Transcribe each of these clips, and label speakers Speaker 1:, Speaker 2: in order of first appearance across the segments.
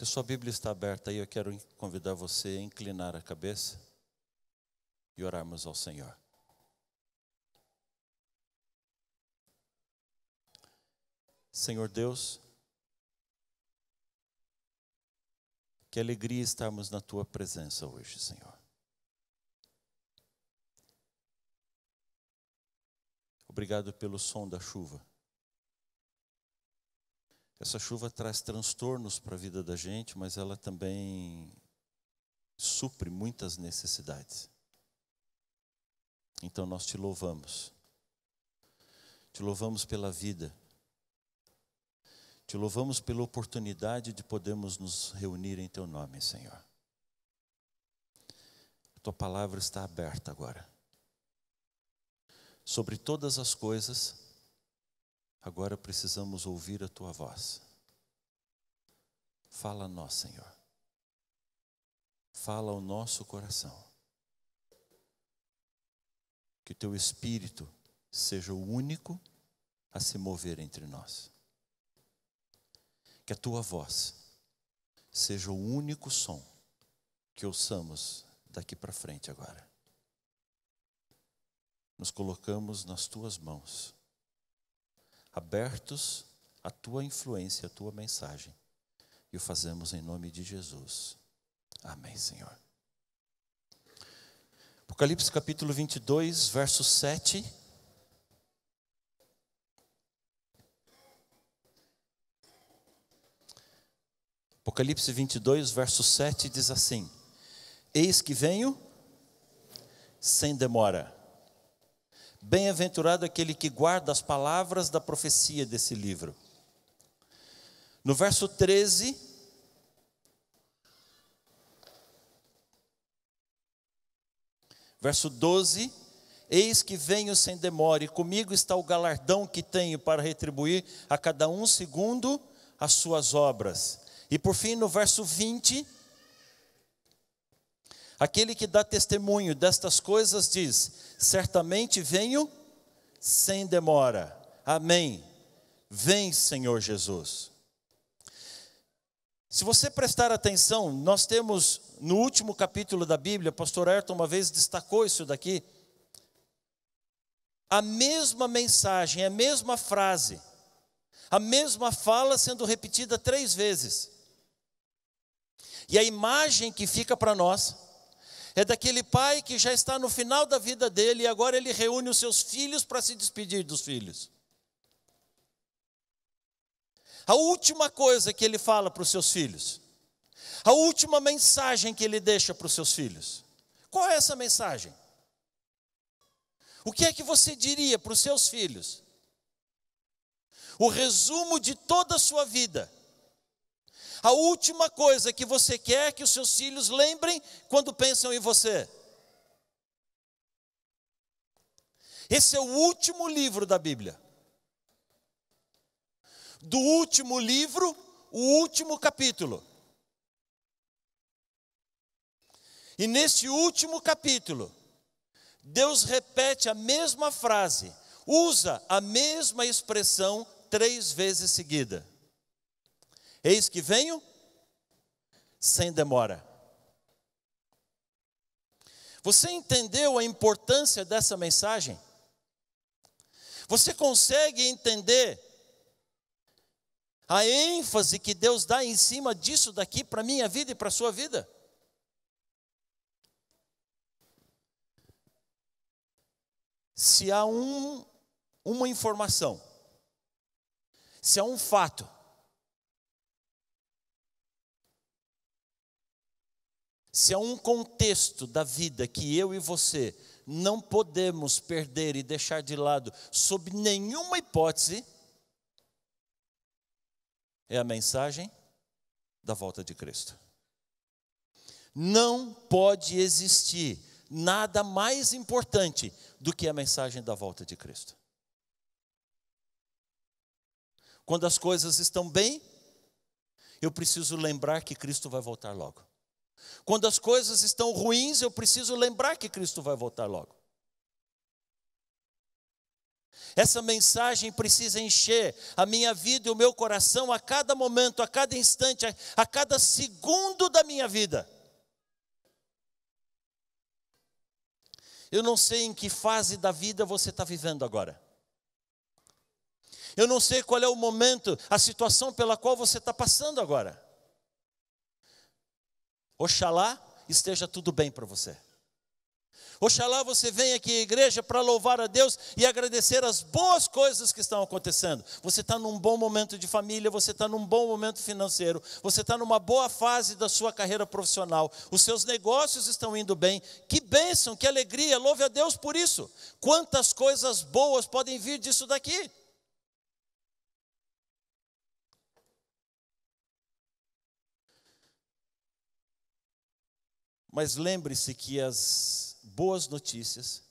Speaker 1: Se sua Bíblia está aberta aí, eu quero convidar você a inclinar a cabeça e orarmos ao Senhor. Senhor Deus, que alegria estarmos na tua presença hoje, Senhor. Obrigado pelo som da chuva. Essa chuva traz transtornos para a vida da gente, mas ela também supre muitas necessidades. Então nós te louvamos. Te louvamos pela vida. Te louvamos pela oportunidade de podermos nos reunir em Teu nome, Senhor. Tua palavra está aberta agora. Sobre todas as coisas, Agora precisamos ouvir a tua voz. Fala a nós, Senhor. Fala ao nosso coração. Que o teu espírito seja o único a se mover entre nós. Que a tua voz seja o único som que ouçamos daqui para frente agora. Nos colocamos nas tuas mãos abertos à tua influência, à tua mensagem. E o fazemos em nome de Jesus. Amém, Senhor. Apocalipse capítulo 22, verso 7. Apocalipse 22, verso 7 diz assim: Eis que venho sem demora. Bem-aventurado aquele que guarda as palavras da profecia desse livro. No verso 13, verso 12: Eis que venho sem demora, e comigo está o galardão que tenho para retribuir a cada um segundo as suas obras. E por fim, no verso 20, Aquele que dá testemunho destas coisas diz: Certamente venho sem demora. Amém. Vem, Senhor Jesus. Se você prestar atenção, nós temos no último capítulo da Bíblia, pastor Ayrton uma vez destacou isso daqui, a mesma mensagem, a mesma frase, a mesma fala sendo repetida três vezes. E a imagem que fica para nós é daquele pai que já está no final da vida dele e agora ele reúne os seus filhos para se despedir dos filhos. A última coisa que ele fala para os seus filhos, a última mensagem que ele deixa para os seus filhos. Qual é essa mensagem? O que é que você diria para os seus filhos? O resumo de toda a sua vida a última coisa que você quer que os seus filhos lembrem quando pensam em você. Esse é o último livro da Bíblia. Do último livro, o último capítulo. E nesse último capítulo, Deus repete a mesma frase, usa a mesma expressão três vezes seguida. Eis que venho sem demora. Você entendeu a importância dessa mensagem? Você consegue entender a ênfase que Deus dá em cima disso daqui para a minha vida e para a sua vida? Se há um, uma informação, se há um fato Se há é um contexto da vida que eu e você não podemos perder e deixar de lado, sob nenhuma hipótese, é a mensagem da volta de Cristo. Não pode existir nada mais importante do que a mensagem da volta de Cristo. Quando as coisas estão bem, eu preciso lembrar que Cristo vai voltar logo. Quando as coisas estão ruins, eu preciso lembrar que Cristo vai voltar logo. Essa mensagem precisa encher a minha vida e o meu coração a cada momento, a cada instante, a, cada segundo da minha vida. Eu não sei em que fase da vida você está vivendo agora. Eu não sei qual é o momento, a situação pela qual você está passando agora. Oxalá esteja tudo bem para você. Oxalá você venha aqui à igreja para louvar a Deus e agradecer as boas coisas que estão acontecendo. Você está num bom momento de família, você está num bom momento financeiro, você está numa boa fase da sua carreira profissional, os seus negócios estão indo bem. Que bênção, que alegria, louve a Deus por isso. Quantas coisas boas podem vir disso daqui? Mas lembre-se que as boas notícias,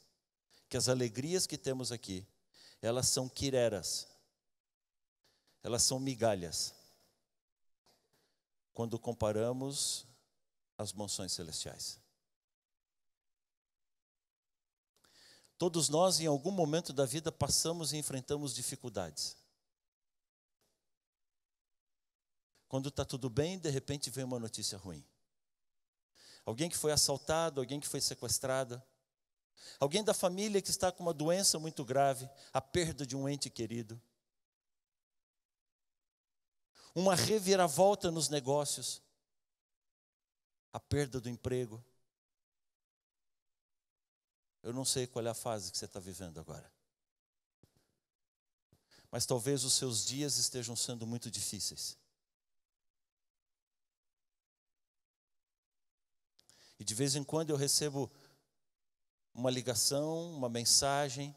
Speaker 1: que as alegrias que temos aqui, elas são quireras, elas são migalhas, quando comparamos as mansões celestiais. Todos nós, em algum momento da vida, passamos e enfrentamos dificuldades. Quando está tudo bem, de repente vem uma notícia ruim. Alguém que foi assaltado, alguém que foi sequestrado, alguém da família que está com uma doença muito grave, a perda de um ente querido, uma reviravolta nos negócios, a perda do emprego. Eu não sei qual é a fase que você está vivendo agora. Mas talvez os seus dias estejam sendo muito difíceis. E de vez em quando eu recebo uma ligação, uma mensagem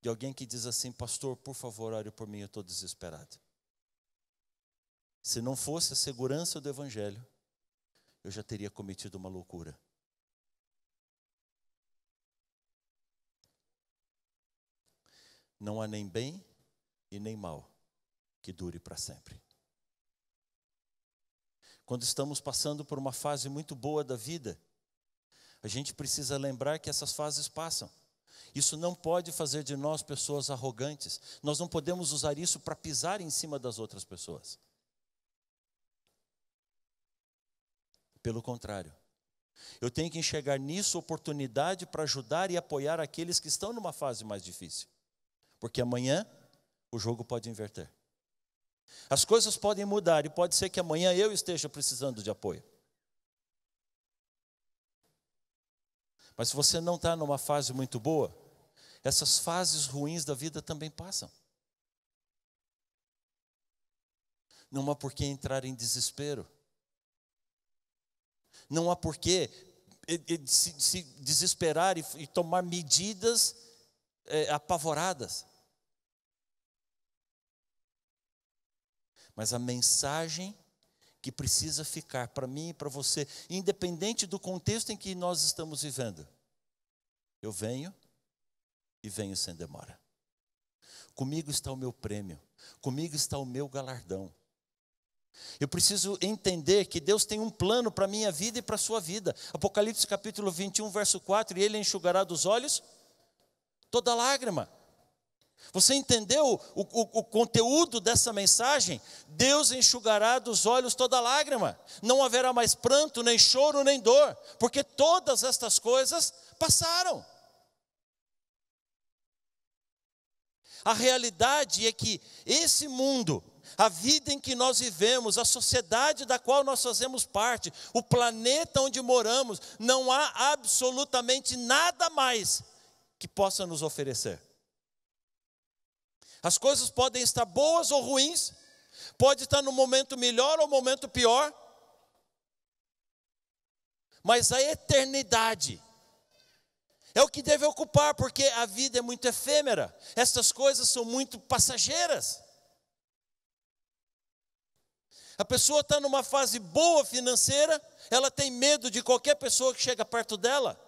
Speaker 1: de alguém que diz assim: Pastor, por favor, ore por mim, eu estou desesperado. Se não fosse a segurança do Evangelho, eu já teria cometido uma loucura. Não há nem bem e nem mal que dure para sempre. Quando estamos passando por uma fase muito boa da vida, a gente precisa lembrar que essas fases passam. Isso não pode fazer de nós pessoas arrogantes. Nós não podemos usar isso para pisar em cima das outras pessoas. Pelo contrário, eu tenho que enxergar nisso oportunidade para ajudar e apoiar aqueles que estão numa fase mais difícil. Porque amanhã o jogo pode inverter. As coisas podem mudar e pode ser que amanhã eu esteja precisando de apoio. Mas se você não está numa fase muito boa, essas fases ruins da vida também passam. Não há por que entrar em desespero. Não há por que se, desesperar e, tomar medidas é, apavoradas. Mas a mensagem que precisa ficar para mim e para você, independente do contexto em que nós estamos vivendo. Eu venho e venho sem demora. Comigo está o meu prêmio, comigo está o meu galardão. Eu preciso entender que Deus tem um plano para a minha vida e para a sua vida. Apocalipse capítulo 21, verso 4: E Ele enxugará dos olhos toda lágrima. Você entendeu o, o, o, conteúdo dessa mensagem? Deus enxugará dos olhos toda lágrima, não haverá mais pranto, nem choro, nem dor, porque todas estas coisas passaram. A realidade é que esse mundo, a vida em que nós vivemos, a sociedade da qual nós fazemos parte, o planeta onde moramos, não há absolutamente nada mais que possa nos oferecer. As coisas podem estar boas ou ruins, pode estar no momento melhor ou momento pior, mas a eternidade é o que deve ocupar, porque a vida é muito efêmera, essas coisas são muito passageiras. A pessoa está numa fase boa financeira, ela tem medo de qualquer pessoa que chega perto dela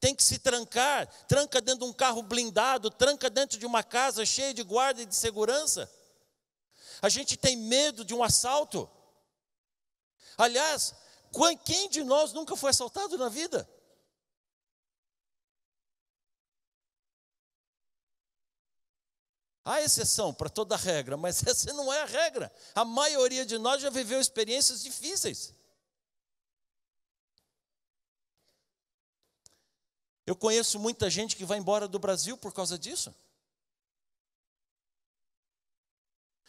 Speaker 1: tem que se trancar, tranca dentro de um carro blindado, tranca dentro de uma casa cheia de guarda e de segurança. A gente tem medo de um assalto. Aliás, quem de nós nunca foi assaltado na vida? Há exceção para toda regra, mas essa não é a regra. A maioria de nós já viveu experiências difíceis. Eu conheço muita gente que vai embora do Brasil por causa disso.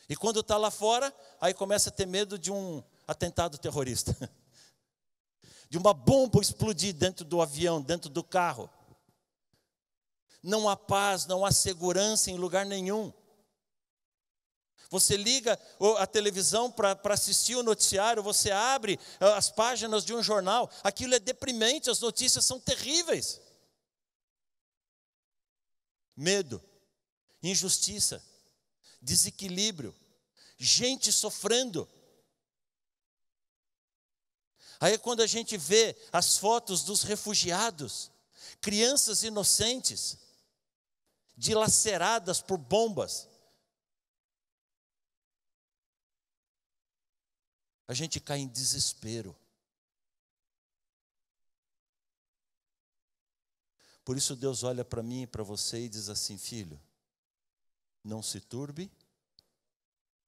Speaker 1: E quando está lá fora, aí começa a ter medo de um atentado terrorista, de uma bomba explodir dentro do avião, dentro do carro. Não há paz, não há segurança em lugar nenhum. Você liga a televisão para assistir o noticiário, você abre ah, as páginas de um jornal, aquilo é deprimente, as notícias são terríveis medo, injustiça, desequilíbrio, gente sofrendo. Aí é quando a gente vê as fotos dos refugiados, crianças inocentes, dilaceradas por bombas, a gente cai em desespero. Por isso Deus olha para mim e para você e diz assim: Filho, não se turbe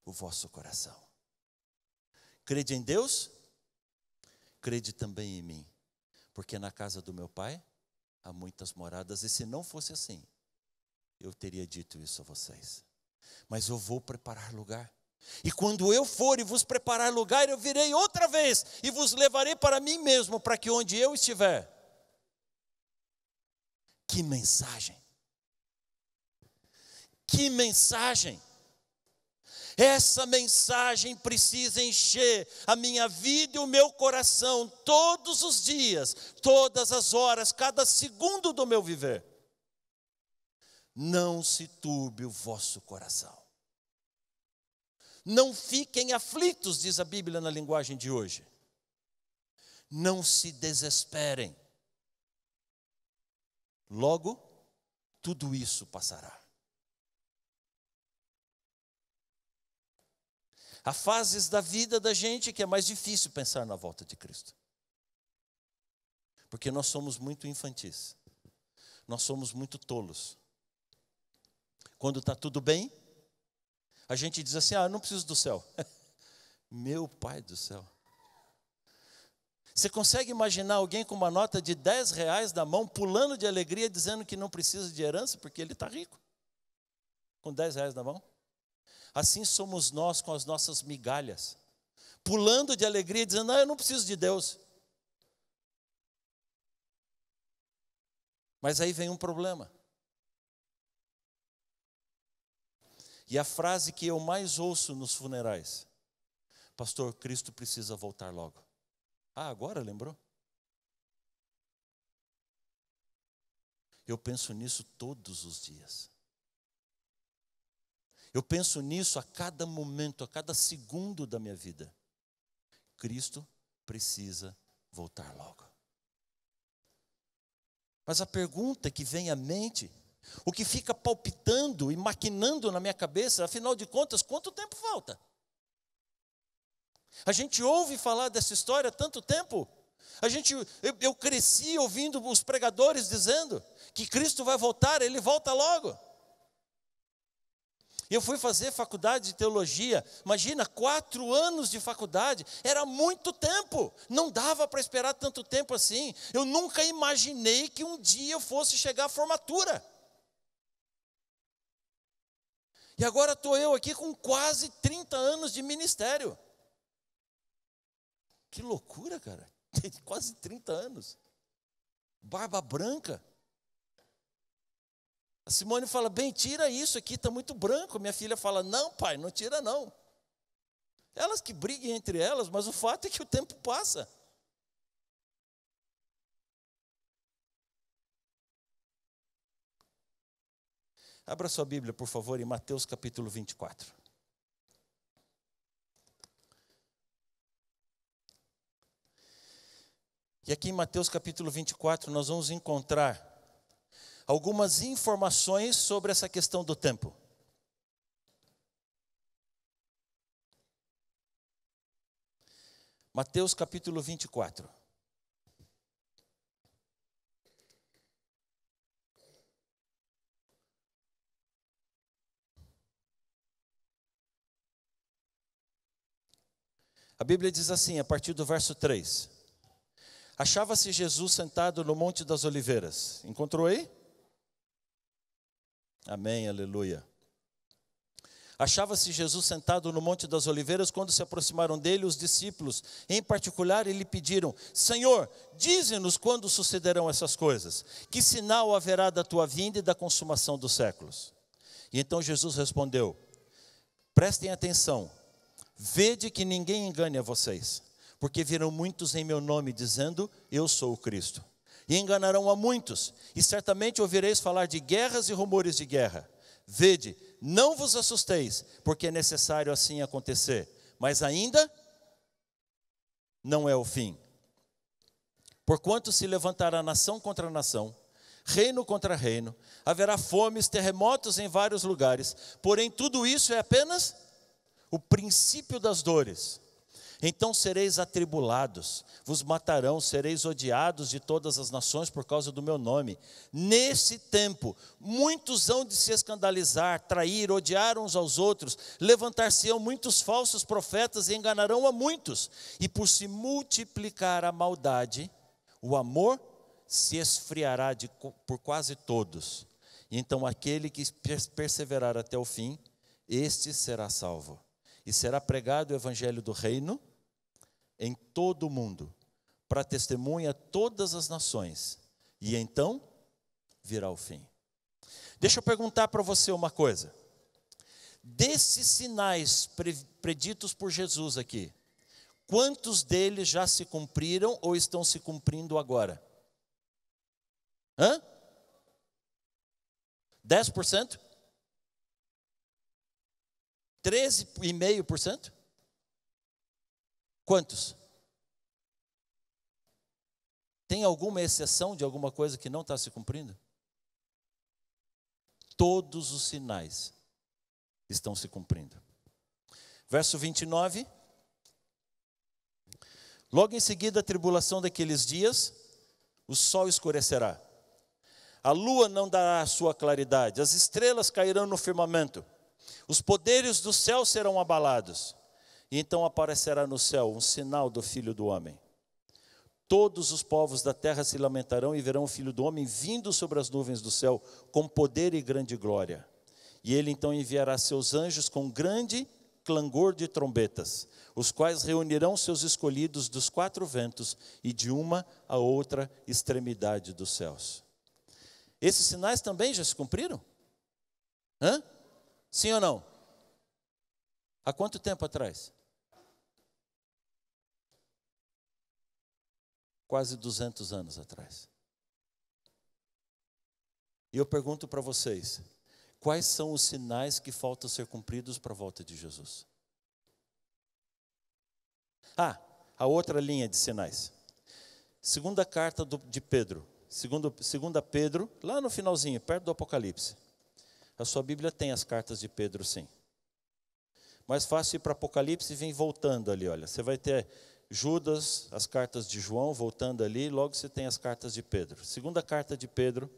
Speaker 1: o vosso coração. Crede em Deus, crede também em mim, porque na casa do meu pai há muitas moradas, e se não fosse assim, eu teria dito isso a vocês. Mas eu vou preparar lugar. E quando eu for e vos preparar lugar, eu virei outra vez e vos levarei para mim mesmo, para que onde eu estiver, que mensagem! Que mensagem! Essa mensagem precisa encher a minha vida e o meu coração todos os dias, todas as horas, cada segundo do meu viver. Não se turbe o vosso coração. Não fiquem aflitos, diz a Bíblia na linguagem de hoje. Não se desesperem. Logo, tudo isso passará. Há fases da vida da gente que é mais difícil pensar na volta de Cristo. Porque nós somos muito infantis. Nós somos muito tolos. Quando está tudo bem, a gente diz assim: ah, não preciso do céu. Meu pai do céu. Você consegue imaginar alguém com uma nota de 10 reais na mão, pulando de alegria, dizendo que não precisa de herança porque ele está rico? Com 10 reais na mão? Assim somos nós com as nossas migalhas, pulando de alegria, dizendo: Não, ah, eu não preciso de Deus. Mas aí vem um problema. E a frase que eu mais ouço nos funerais: Pastor, Cristo precisa voltar logo. Ah, agora lembrou? Eu penso nisso todos os dias. Eu penso nisso a cada momento, a cada segundo da minha vida. Cristo precisa voltar logo. Mas a pergunta que vem à mente, o que fica palpitando e maquinando na minha cabeça, afinal de contas, quanto tempo falta? A gente ouve falar dessa história há tanto tempo. A gente, eu, eu cresci ouvindo os pregadores dizendo que Cristo vai voltar, ele volta logo. Eu fui fazer faculdade de teologia, imagina, quatro anos de faculdade, era muito tempo, não dava para esperar tanto tempo assim. Eu nunca imaginei que um dia eu fosse chegar à formatura. E agora estou eu aqui com quase 30 anos de ministério. Que loucura, cara. Tem quase 30 anos. Barba branca. A Simone fala: bem, tira isso aqui, está muito branco. Minha filha fala: não, pai, não tira não. Elas que briguem entre elas, mas o fato é que o tempo passa. Abra sua Bíblia, por favor, em Mateus capítulo 24. E aqui em Mateus capítulo 24, nós vamos encontrar algumas informações sobre essa questão do tempo. Mateus capítulo 24. A Bíblia diz assim, a partir do verso 3. Achava-se Jesus sentado no Monte das Oliveiras. Encontrou aí? Amém, aleluia. Achava-se Jesus sentado no Monte das Oliveiras quando se aproximaram dele os discípulos. Em particular, ele pediram: Senhor, dize-nos quando sucederão essas coisas. Que sinal haverá da tua vinda e da consumação dos séculos? E então Jesus respondeu: Prestem atenção, vede que ninguém engane a vocês porque virão muitos em meu nome, dizendo: Eu sou o Cristo. E enganarão a muitos, e certamente ouvireis falar de guerras e rumores de guerra. Vede, não vos assusteis, porque é necessário assim acontecer, mas ainda não é o fim. Porquanto se levantará nação contra nação, reino contra reino, haverá fomes, terremotos em vários lugares, porém tudo isso é apenas o princípio das dores. Então sereis atribulados, vos matarão, sereis odiados de todas as nações por causa do meu nome. Nesse tempo, muitos hão de se escandalizar, trair, odiar uns aos outros, levantar-se-ão muitos falsos profetas e enganarão a muitos. E por se multiplicar a maldade, o amor se esfriará de, por quase todos. E então aquele que perseverar até o fim, este será salvo. E será pregado o evangelho do reino em todo o mundo, para testemunha todas as nações, e então virá o fim. Deixa eu perguntar para você uma coisa. Desses sinais preditos por Jesus aqui, quantos deles já se cumpriram ou estão se cumprindo agora? Hã? 10%? 13,5%? Quantos? Tem alguma exceção de alguma coisa que não está se cumprindo? Todos os sinais estão se cumprindo. Verso 29. Logo em seguida a tribulação daqueles dias, o sol escurecerá. A lua não dará a sua claridade, as estrelas cairão no firmamento. Os poderes do céu serão abalados. E Então aparecerá no céu um sinal do Filho do Homem. Todos os povos da terra se lamentarão e verão o Filho do Homem vindo sobre as nuvens do céu com poder e grande glória. E ele então enviará seus anjos com grande clangor de trombetas, os quais reunirão seus escolhidos dos quatro ventos e de uma a outra extremidade dos céus. Esses sinais também já se cumpriram? Hã? Sim ou não? Há quanto tempo atrás? quase 200 anos atrás. E eu pergunto para vocês: quais são os sinais que faltam ser cumpridos para a volta de Jesus? Ah, a outra linha de sinais. Segunda carta do, de Pedro, segundo, segunda Pedro, lá no finalzinho, perto do Apocalipse. A sua Bíblia tem as cartas de Pedro, sim. Mais fácil ir para Apocalipse e vem voltando ali, olha. Você vai ter Judas, as cartas de João, voltando ali, logo você tem as cartas de Pedro. Segunda carta de Pedro.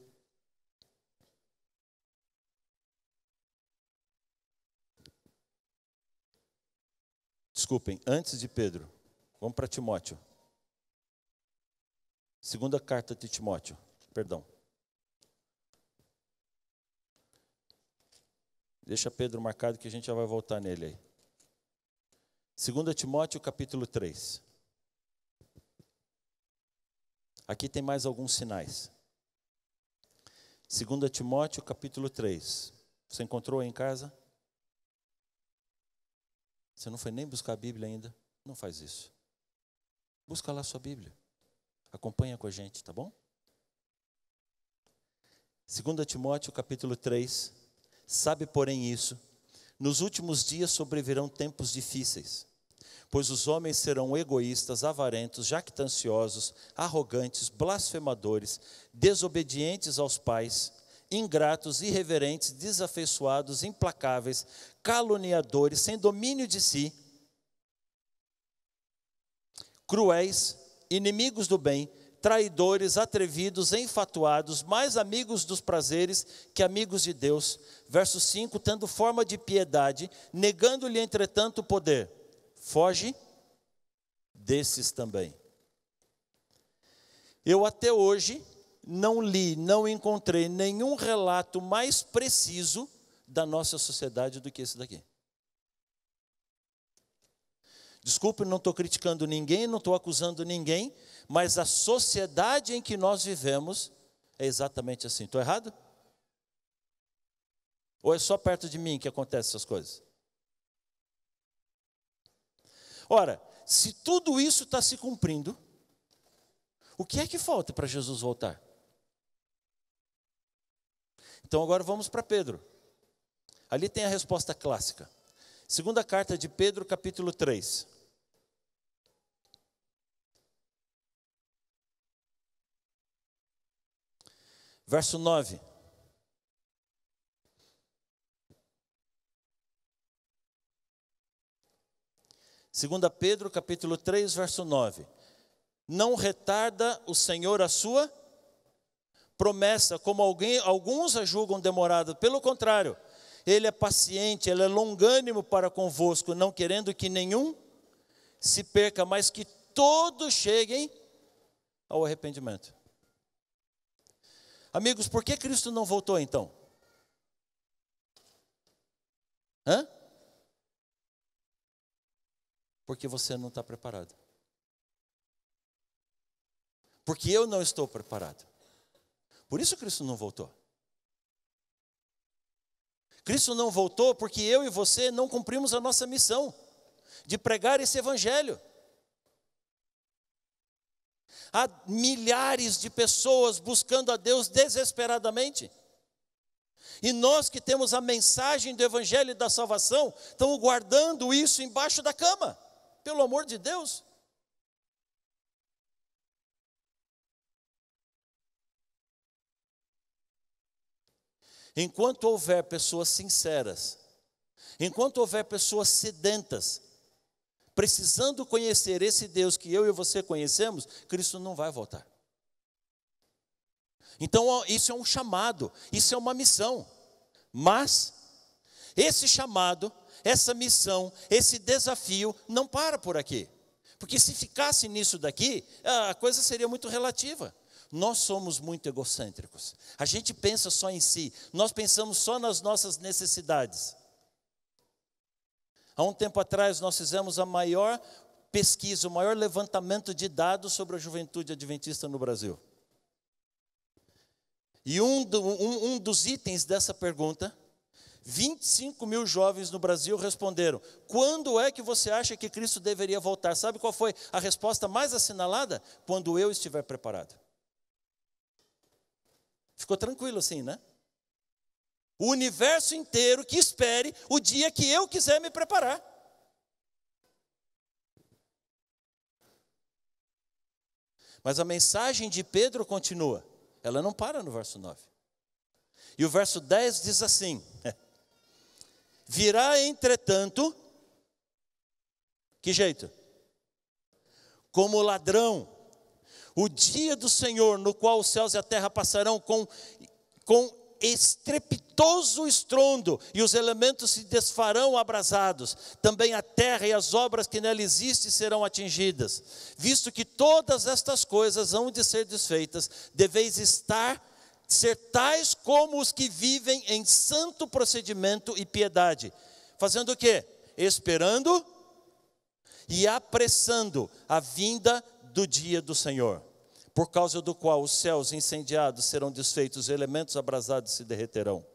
Speaker 1: Desculpem, antes de Pedro. Vamos para Timóteo. Segunda carta de Timóteo, perdão. Deixa Pedro marcado que a gente já vai voltar nele aí. 2 Timóteo capítulo 3. Aqui tem mais alguns sinais. 2 Timóteo capítulo 3. Você encontrou aí em casa? Você não foi nem buscar a Bíblia ainda? Não faz isso. Busca lá a sua Bíblia. Acompanha com a gente, tá bom? 2 Timóteo capítulo 3. Sabe, porém, isso, nos últimos dias sobrevirão tempos difíceis, pois os homens serão egoístas, avarentos, jactanciosos, arrogantes, blasfemadores, desobedientes aos pais, ingratos, irreverentes, desafeiçoados, implacáveis, caluniadores, sem domínio de si, cruéis, inimigos do bem, traidores, atrevidos, enfatuados, mais amigos dos prazeres que amigos de Deus. Verso 5: tendo forma de piedade, negando-lhe, entretanto, o poder. Foge desses também. Eu até hoje não li, não encontrei nenhum relato mais preciso da nossa sociedade do que esse daqui. Desculpe, não estou criticando ninguém, não estou acusando ninguém, mas a sociedade em que nós vivemos é exatamente assim. Estou errado? Ou é só perto de mim que acontecem essas coisas? Ora, se tudo isso está se cumprindo, o que é que falta para Jesus voltar? Então agora vamos para Pedro. Ali tem a resposta clássica. Segunda carta de Pedro, capítulo 3. Verso 9. Segunda Pedro, capítulo 3, verso 9. Não retarda o Senhor a sua promessa, como alguém, alguns a julgam demorada. Pelo contrário, ele é paciente, ele é longânimo para convosco, não querendo que nenhum se perca, mas que todos cheguem ao arrependimento. Amigos, por que Cristo não voltou então? Hã? Porque você não está preparado. Porque eu não estou preparado. Por isso Cristo não voltou. Cristo não voltou porque eu e você não cumprimos a nossa missão de pregar esse evangelho. Há milhares de pessoas buscando a Deus desesperadamente. E nós que temos a mensagem do Evangelho e da salvação, estamos guardando isso embaixo da cama, pelo amor de Deus. Enquanto houver pessoas sinceras, enquanto houver pessoas sedentas, precisando conhecer esse Deus que eu e você conhecemos, Cristo não vai voltar. Então, isso é um chamado, isso é uma missão. Mas, esse chamado, essa missão, esse desafio não para por aqui. Porque se ficasse nisso daqui, a coisa seria muito relativa. Nós somos muito egocêntricos. A gente pensa só em si, nós pensamos só nas nossas necessidades. Há um tempo atrás nós fizemos a maior pesquisa, o maior levantamento de dados sobre a juventude adventista no Brasil. E um, do, um, um dos itens dessa pergunta, 25 mil jovens no Brasil responderam: quando é que você acha que Cristo deveria voltar? Sabe qual foi a resposta mais assinalada? Quando eu estiver preparado. Ficou tranquilo assim, né? o universo inteiro que espere o dia que eu quiser me preparar. Mas a mensagem de Pedro continua, ela não para no verso 9. E o verso 10 diz assim: Virá, entretanto, que jeito? Como ladrão, o dia do Senhor, no qual os céus e a terra passarão com, com estrepitoso estrondo, e os elementos se desfarão abrasados. Também a terra e as obras que nela existem serão atingidas. Visto que todas estas coisas hão de ser desfeitas, deveis estar ser tais como os que vivem em santo procedimento e piedade. Fazendo o quê? Esperando e apressando a vinda do dia do Senhor por causa do qual os céus incendiados serão desfeitos, os elementos abrasados se derreterão.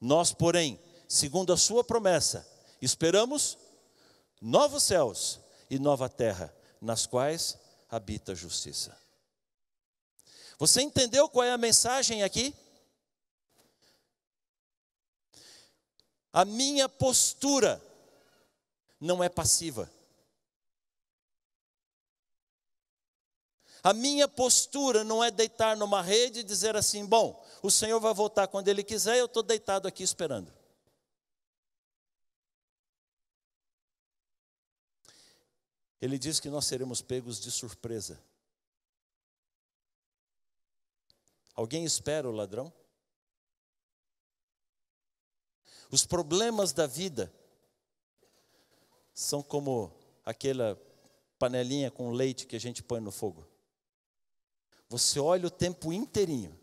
Speaker 1: Nós, porém, segundo a sua promessa, esperamos novos céus e nova terra, nas quais habita a justiça. Você entendeu qual é a mensagem aqui? A minha postura não é passiva. A minha postura não é deitar numa rede e dizer assim: bom, o Senhor vai voltar quando Ele quiser, eu estou deitado aqui esperando. Ele diz que nós seremos pegos de surpresa. Alguém espera o ladrão? Os problemas da vida são como aquela panelinha com leite que a gente põe no fogo. Você olha o tempo inteirinho.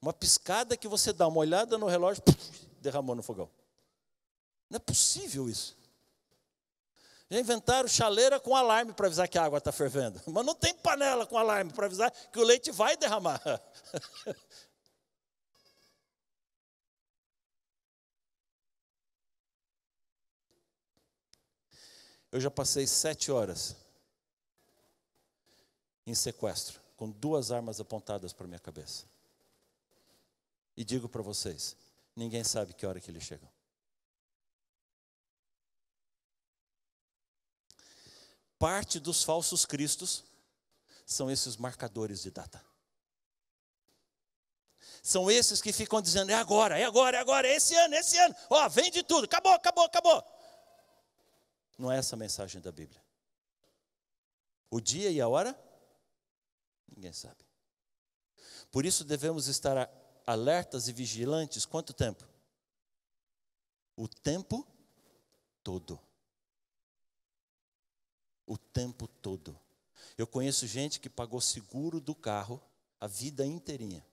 Speaker 1: Uma piscada que você dá uma olhada no relógio, derramou no fogão. Não é possível isso. Já inventaram chaleira com alarme para avisar que a água está fervendo. Mas não tem panela com alarme para avisar que o leite vai derramar. Eu já passei sete horas em sequestro com duas armas apontadas para minha cabeça. E digo para vocês, ninguém sabe que hora que eles chegam. Parte dos falsos cristos são esses marcadores de data. São esses que ficam dizendo: é agora, é agora, é agora, é esse ano, é esse ano, ó, oh, vem de tudo, acabou, acabou, acabou. Não é essa a mensagem da Bíblia. O dia e a hora Ninguém sabe. Por isso devemos estar alertas e vigilantes quanto tempo? O tempo todo. O tempo todo. Eu conheço gente que pagou seguro do carro a vida inteirinha.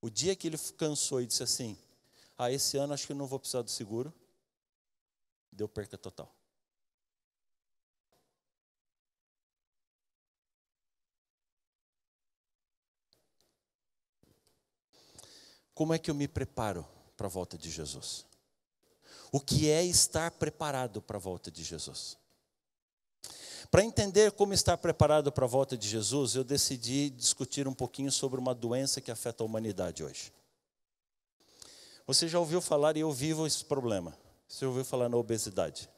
Speaker 1: O dia que ele cansou e disse assim: Ah, esse ano acho que não vou precisar do seguro, deu perca total. Como é que eu me preparo para a volta de Jesus? O que é estar preparado para a volta de Jesus? Para entender como estar preparado para a volta de Jesus, eu decidi discutir um pouquinho sobre uma doença que afeta a humanidade hoje. Você já ouviu falar, e eu vivo esse problema, você ouviu falar na obesidade.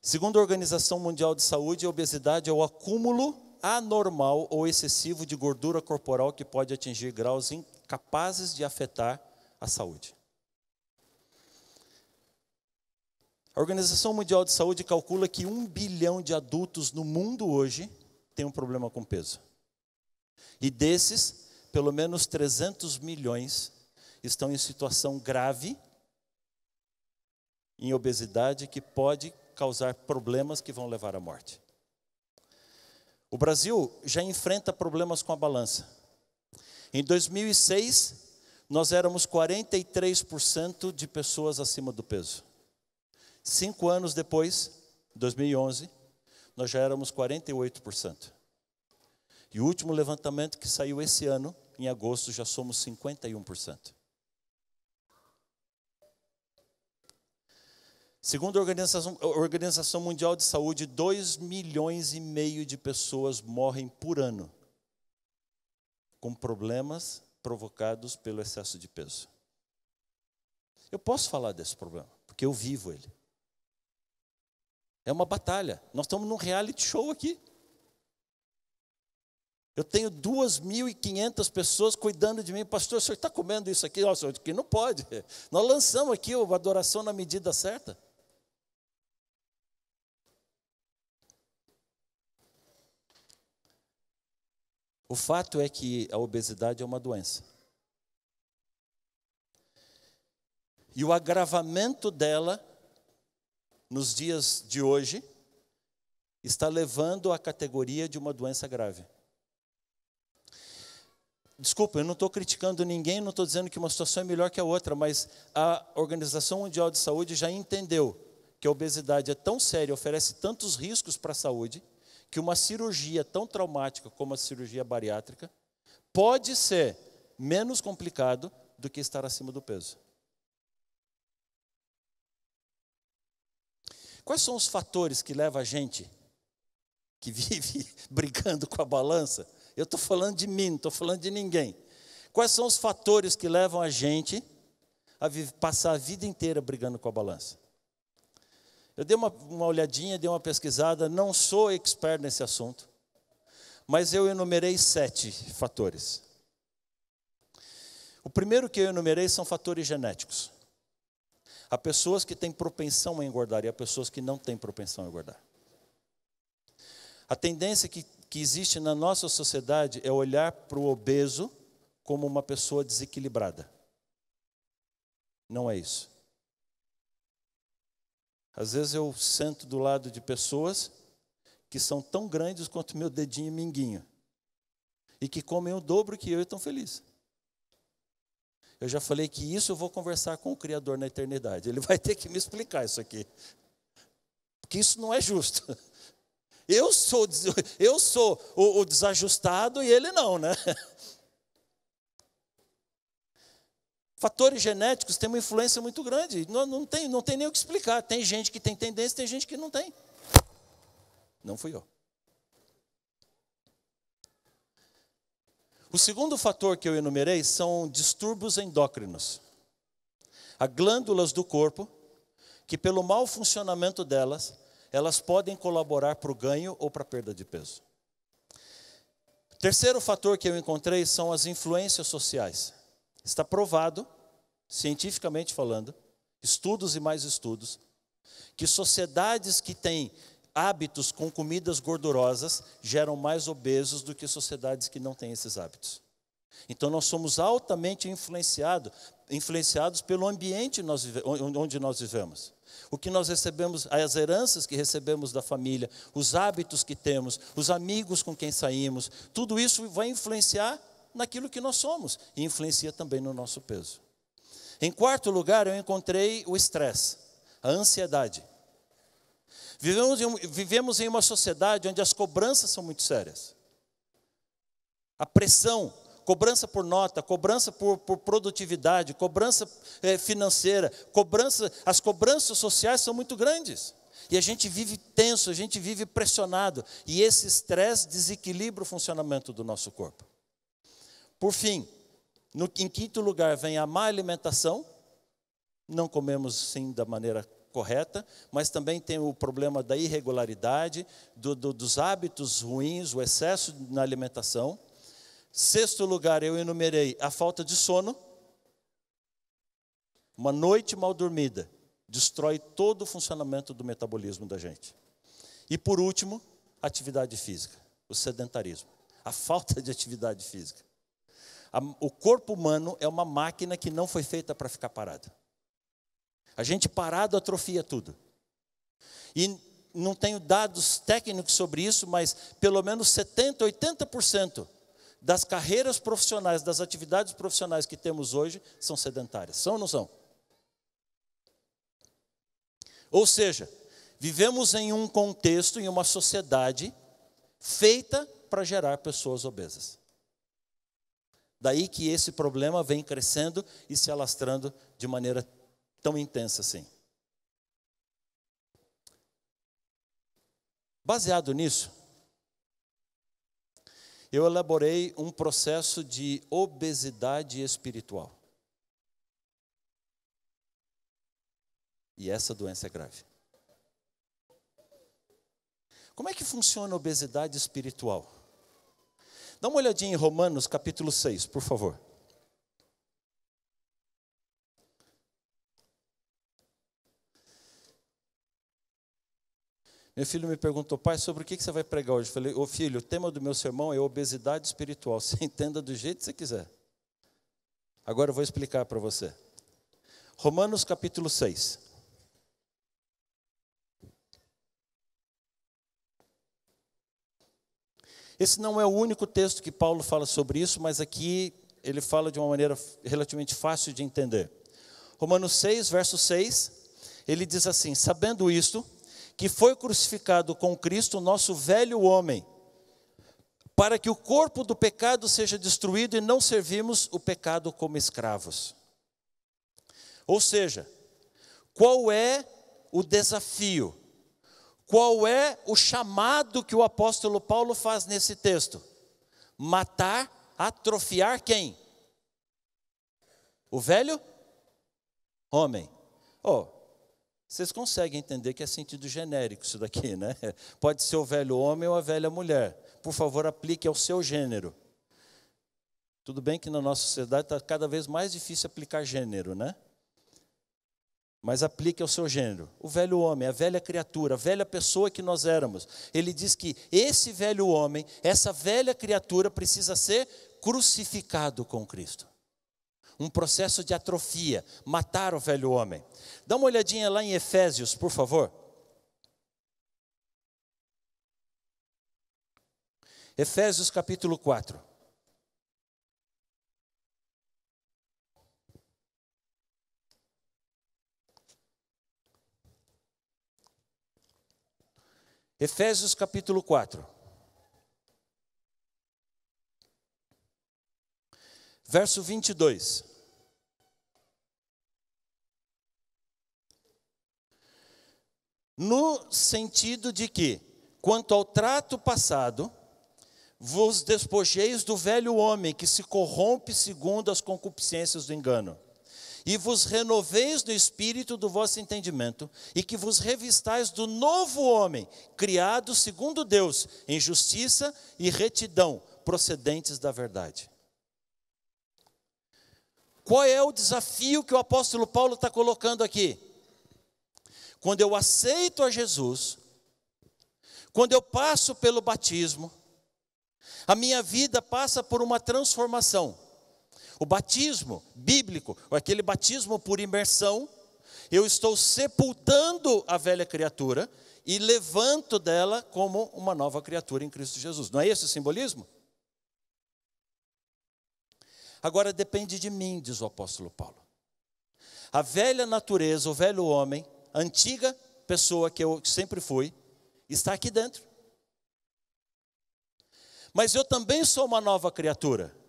Speaker 1: Segundo a Organização Mundial de Saúde, a obesidade é o acúmulo anormal ou excessivo de gordura corporal que pode atingir graus incapazes de afetar a saúde. A Organização Mundial de Saúde calcula que um bilhão de adultos no mundo hoje tem um problema com peso. E desses, pelo menos 300 milhões estão em situação grave, em obesidade, que pode causar problemas que vão levar à morte. O Brasil já enfrenta problemas com a balança. Em 2006, nós éramos 43% de pessoas acima do peso. Cinco anos depois, 2011, nós já éramos 48%. E o último levantamento que saiu esse ano, em agosto, já somos 51%. Segundo a Organização, Organização Mundial de Saúde, 2 milhões e meio de pessoas morrem por ano com problemas provocados pelo excesso de peso. Eu posso falar desse problema, porque eu vivo ele. É uma batalha. Nós estamos num reality show aqui. Eu tenho 2.500 pessoas cuidando de mim. Pastor, o senhor está comendo isso aqui? Nossa, que não pode. Nós lançamos aqui a adoração na medida certa. O fato é que a obesidade é uma doença. E o agravamento dela, nos dias de hoje, está levando à categoria de uma doença grave. Desculpa, eu não estou criticando ninguém, não estou dizendo que uma situação é melhor que a outra, mas a Organização Mundial de Saúde já entendeu que a obesidade é tão séria, oferece tantos riscos para a saúde, que uma cirurgia tão traumática como a cirurgia bariátrica pode ser menos complicado do que estar acima do peso. Quais são os fatores que levam a gente que vive brigando com a balança? Eu estou falando de mim, não estou falando de ninguém. Quais são os fatores que levam a gente a passar a vida inteira brigando com a balança? Eu dei uma, uma olhadinha, dei uma pesquisada, não sou expert nesse assunto, mas eu enumerei sete fatores. O primeiro que eu enumerei são fatores genéticos. Há pessoas que têm propensão a engordar e há pessoas que não têm propensão a engordar. A tendência que, que existe na nossa sociedade é olhar para o obeso como uma pessoa desequilibrada. Não é isso. Às vezes eu sento do lado de pessoas que são tão grandes quanto meu dedinho e minguinho e que comem o dobro que eu e estão felizes. Eu já falei que isso eu vou conversar com o Criador na eternidade. Ele vai ter que me explicar isso aqui. Porque isso não é justo. Eu sou, eu sou o, o desajustado e ele não, né? Fatores genéticos têm uma influência muito grande. Não, não, tem, não tem nem o que explicar. Tem gente que tem tendência, tem gente que não tem. Não fui eu. O segundo fator que eu enumerei são distúrbios endócrinos. As glândulas do corpo que, pelo mau funcionamento delas, elas podem colaborar para o ganho ou para a perda de peso. Terceiro fator que eu encontrei são as influências sociais. Está provado, cientificamente falando, estudos e mais estudos, que sociedades que têm hábitos com comidas gordurosas geram mais obesos do que sociedades que não têm esses hábitos. Então nós somos altamente influenciado, influenciados pelo ambiente nós, onde nós vivemos. O que nós recebemos, as heranças que recebemos da família, os hábitos que temos, os amigos com quem saímos, tudo isso vai influenciar naquilo que nós somos e influencia também no nosso peso. Em quarto lugar, eu encontrei o estresse, a ansiedade. Vivemos em, vivemos em uma sociedade onde as cobranças são muito sérias. A pressão, cobrança por nota, cobrança por, por produtividade, cobrança eh, financeira, cobrança, as cobranças sociais são muito grandes. E a gente vive tenso, a gente vive pressionado. E esse estresse desequilibra o funcionamento do nosso corpo. Por fim, no, em quinto lugar vem a má alimentação. Não comemos sim da maneira correta, mas também tem o problema da irregularidade, do, do, dos hábitos ruins, o excesso na alimentação. Sexto lugar, eu enumerei a falta de sono. Uma noite mal dormida destrói todo o funcionamento do metabolismo da gente. E por último, atividade física, o sedentarismo, a falta de atividade física o corpo humano é uma máquina que não foi feita para ficar parado. A gente parado atrofia tudo. E não tenho dados técnicos sobre isso, mas pelo menos 70, 80% das carreiras profissionais, das atividades profissionais que temos hoje são sedentárias. São ou não são? Ou seja, vivemos em um contexto, em uma sociedade feita para gerar pessoas obesas. Daí que esse problema vem crescendo e se alastrando de maneira tão intensa assim. Baseado nisso, eu elaborei um processo de obesidade espiritual. E essa doença é grave. Como é que funciona a obesidade espiritual? Dá uma olhadinha em Romanos capítulo 6, por favor. Meu filho me perguntou, pai, sobre o que você vai pregar hoje? Eu falei, ô oh, filho, o tema do meu sermão é obesidade espiritual. Você entenda do jeito que você quiser. Agora eu vou explicar para você. Romanos capítulo 6. Esse não é o único texto que Paulo fala sobre isso, mas aqui ele fala de uma maneira relativamente fácil de entender. Romanos 6, verso 6, ele diz assim: Sabendo isto, que foi crucificado com Cristo o nosso velho homem, para que o corpo do pecado seja destruído e não servimos o pecado como escravos. Ou seja, qual é o desafio? Qual é o chamado que o apóstolo Paulo faz nesse texto? Matar, atrofiar quem? O velho homem. Oh, vocês conseguem entender que é sentido genérico isso daqui, né? Pode ser o velho homem ou a velha mulher. Por favor, aplique ao seu gênero. Tudo bem que na nossa sociedade está cada vez mais difícil aplicar gênero, né? mas aplique ao seu gênero. O velho homem, a velha criatura, a velha pessoa que nós éramos. Ele diz que esse velho homem, essa velha criatura precisa ser crucificado com Cristo. Um processo de atrofia, matar o velho homem. Dá uma olhadinha lá em Efésios, por favor. Efésios capítulo 4. Efésios capítulo 4. Verso 22. No sentido de que, quanto ao trato passado, vos despojeis do velho homem que se corrompe segundo as concupiscências do engano e vos renoveis no espírito do vosso entendimento, e que vos revistais do novo homem, criado segundo Deus, em justiça e retidão, procedentes da verdade. Qual é o desafio que o apóstolo Paulo está colocando aqui? Quando eu aceito a Jesus, quando eu passo pelo batismo, a minha vida passa por uma transformação o batismo bíblico, aquele batismo por imersão, eu estou sepultando a velha criatura e levanto dela como uma nova criatura em Cristo Jesus. Não é esse o simbolismo? Agora depende de mim, diz o apóstolo Paulo. A velha natureza, o velho homem, a antiga pessoa que eu sempre fui, está aqui dentro. Mas eu também sou uma nova criatura.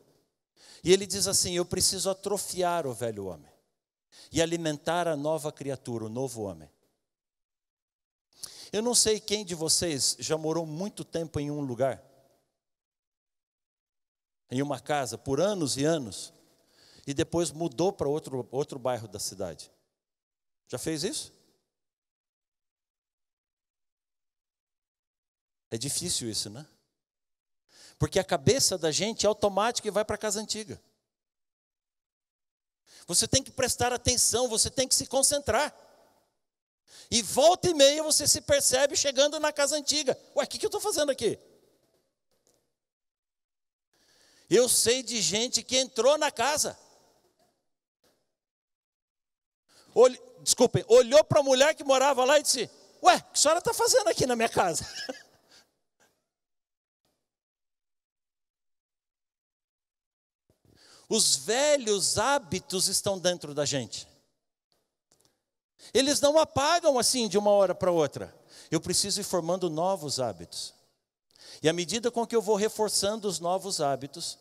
Speaker 1: E ele diz assim: Eu preciso atrofiar o velho homem e alimentar a nova criatura, o novo homem. Eu não sei quem de vocês já morou muito tempo em um lugar, em uma casa, por anos e anos, e depois mudou para outro, outro bairro da cidade. Já fez isso? É difícil isso, é? Porque a cabeça da gente é automática e vai para a casa antiga. Você tem que prestar atenção, você tem que se concentrar. E volta e meia você se percebe chegando na casa antiga. Ué, o que, que eu estou fazendo aqui? Eu sei de gente que entrou na casa. Olhe, desculpem, olhou para a mulher que morava lá e disse: Ué, o que a senhora está fazendo aqui na minha casa? Os velhos hábitos estão dentro da gente. Eles não apagam assim de uma hora para outra. Eu preciso ir formando novos hábitos. E à medida com que eu vou reforçando os novos hábitos,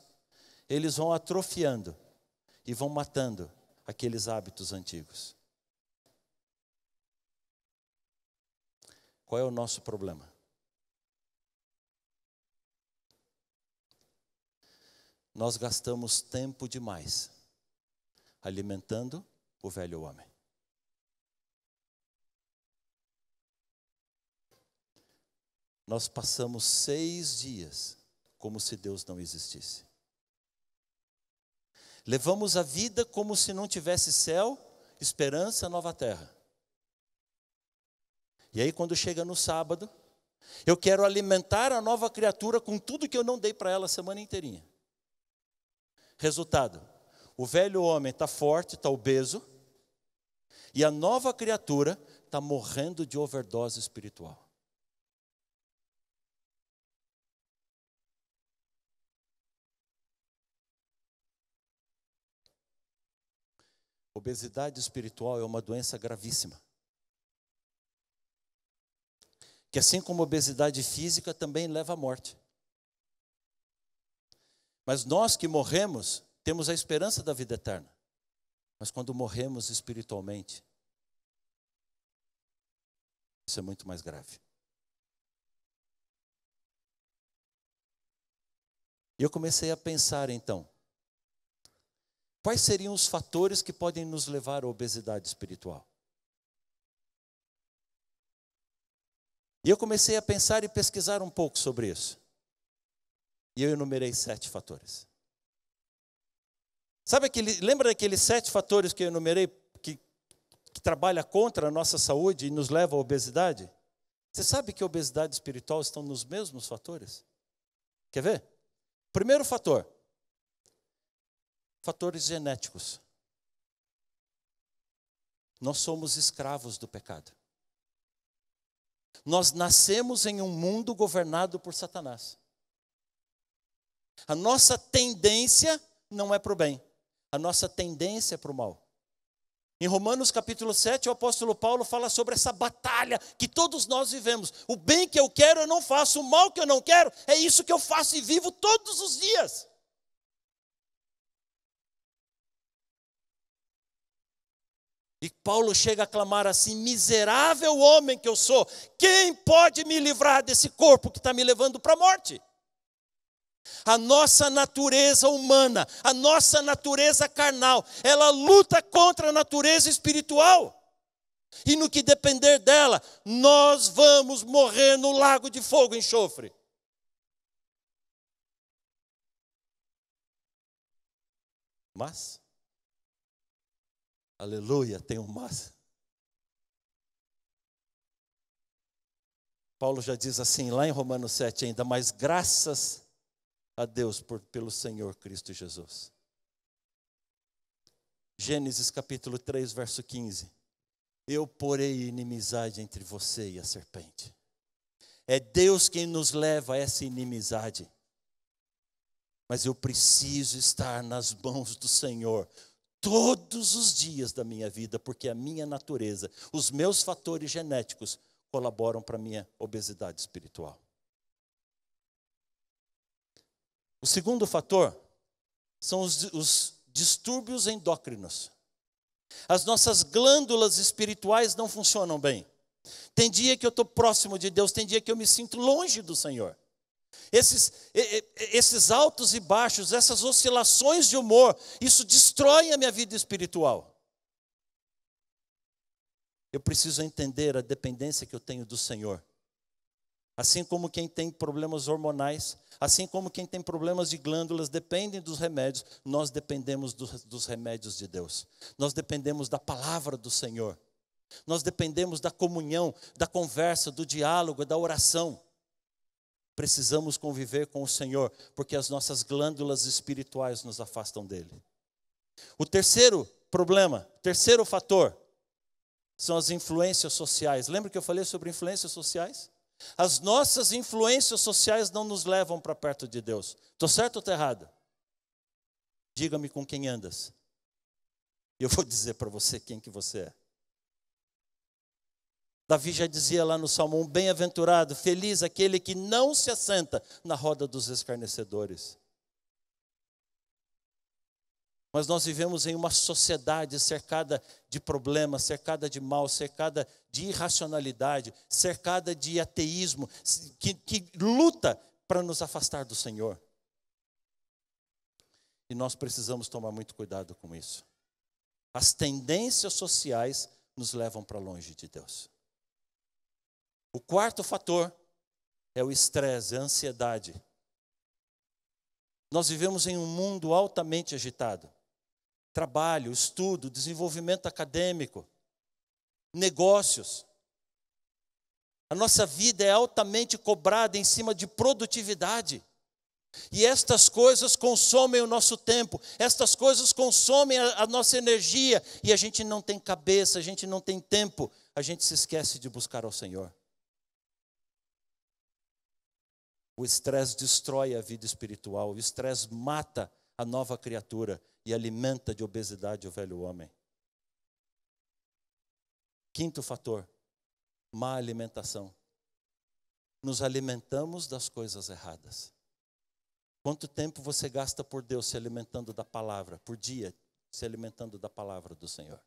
Speaker 1: eles vão atrofiando e vão matando aqueles hábitos antigos. Qual é o nosso problema? nós gastamos tempo demais alimentando o velho homem. Nós passamos seis dias como se Deus não existisse. Levamos a vida como se não tivesse céu, esperança, nova terra. E aí, quando chega no sábado, eu quero alimentar a nova criatura com tudo que eu não dei para ela a semana inteirinha. Resultado: o velho homem está forte, está obeso, e a nova criatura está morrendo de overdose espiritual. Obesidade espiritual é uma doença gravíssima. Que assim como obesidade física também leva à morte. Mas nós que morremos, temos a esperança da vida eterna. Mas quando morremos espiritualmente, isso é muito mais grave. E eu comecei a pensar então, quais seriam os fatores que podem nos levar à obesidade espiritual? E eu comecei a pensar e pesquisar um pouco sobre isso. E eu enumerei sete fatores. Sabe aquele, lembra daqueles sete fatores que eu enumerei que, que trabalha contra a nossa saúde e nos leva à obesidade? Você sabe que a obesidade espiritual estão nos mesmos fatores? Quer ver? Primeiro fator: fatores genéticos. Nós somos escravos do pecado. Nós nascemos em um mundo governado por Satanás. A nossa tendência não é para o bem, a nossa tendência é para o mal. Em Romanos capítulo 7, o apóstolo Paulo fala sobre essa batalha que todos nós vivemos. O bem que eu quero, eu não faço, o mal que eu não quero, é isso que eu faço e vivo todos os dias. E Paulo chega a clamar assim: miserável homem que eu sou, quem pode me livrar desse corpo que está me levando para a morte? A nossa natureza humana, a nossa natureza carnal, ela luta contra a natureza espiritual. E no que depender dela, nós vamos morrer no lago de fogo enxofre. Mas, aleluia, tem um mas. Paulo já diz assim, lá em Romanos 7 ainda, mas graças a Deus por, pelo Senhor Cristo Jesus. Gênesis capítulo 3, verso 15. Eu porei inimizade entre você e a serpente. É Deus quem nos leva a essa inimizade. Mas eu preciso estar nas mãos do Senhor todos os dias da minha vida, porque a minha natureza, os meus fatores genéticos colaboram para a minha obesidade espiritual. O segundo fator são os, os distúrbios endócrinos. As nossas glândulas espirituais não funcionam bem. Tem dia que eu estou próximo de Deus, tem dia que eu me sinto longe do Senhor. Esses, esses altos e baixos, essas oscilações de humor, isso destrói a minha vida espiritual. Eu preciso entender a dependência que eu tenho do Senhor. Assim como quem tem problemas hormonais, assim como quem tem problemas de glândulas dependem dos remédios, nós dependemos dos, dos remédios de Deus. Nós dependemos da palavra do Senhor. Nós dependemos da comunhão, da conversa, do diálogo, da oração. Precisamos conviver com o Senhor, porque as nossas glândulas espirituais nos afastam dele. O terceiro problema, terceiro fator, são as influências sociais. Lembra que eu falei sobre influências sociais? As nossas influências sociais não nos levam para perto de Deus. Estou certo ou estou errado? Diga-me com quem andas. E eu vou dizer para você quem que você é. Davi já dizia lá no Salmo: Bem-aventurado, feliz aquele que não se assenta na roda dos escarnecedores. Mas nós vivemos em uma sociedade cercada de problemas, cercada de mal, cercada de irracionalidade, cercada de ateísmo, que, que luta para nos afastar do Senhor. E nós precisamos tomar muito cuidado com isso. As tendências sociais nos levam para longe de Deus. O quarto fator é o estresse, a ansiedade. Nós vivemos em um mundo altamente agitado trabalho, estudo, desenvolvimento acadêmico, negócios. A nossa vida é altamente cobrada em cima de produtividade. E estas coisas consomem o nosso tempo, estas coisas consomem a, a, nossa energia, e a gente não tem cabeça, a gente não tem tempo, a gente se esquece de buscar ao Senhor. O estresse destrói a vida espiritual, o estresse mata a nova criatura, e alimenta de obesidade o velho homem. Quinto fator: má alimentação. Nos alimentamos das coisas erradas. Quanto tempo você gasta por Deus se alimentando da palavra, por dia, se alimentando da palavra do Senhor?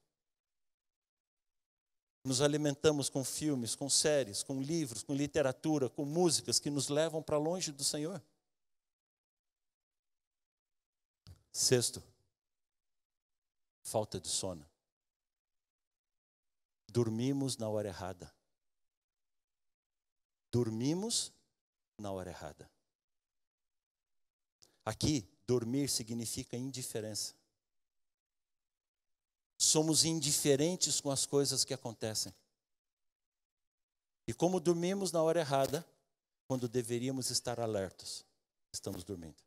Speaker 1: Nos alimentamos com filmes, com séries, com livros, com literatura, com músicas que nos levam para longe do Senhor. Sexto, Falta de sono. Dormimos na hora errada. Dormimos na hora errada. Aqui, dormir significa indiferença. Somos indiferentes com as coisas que acontecem. E como dormimos na hora errada, quando deveríamos estar alertos, estamos dormindo.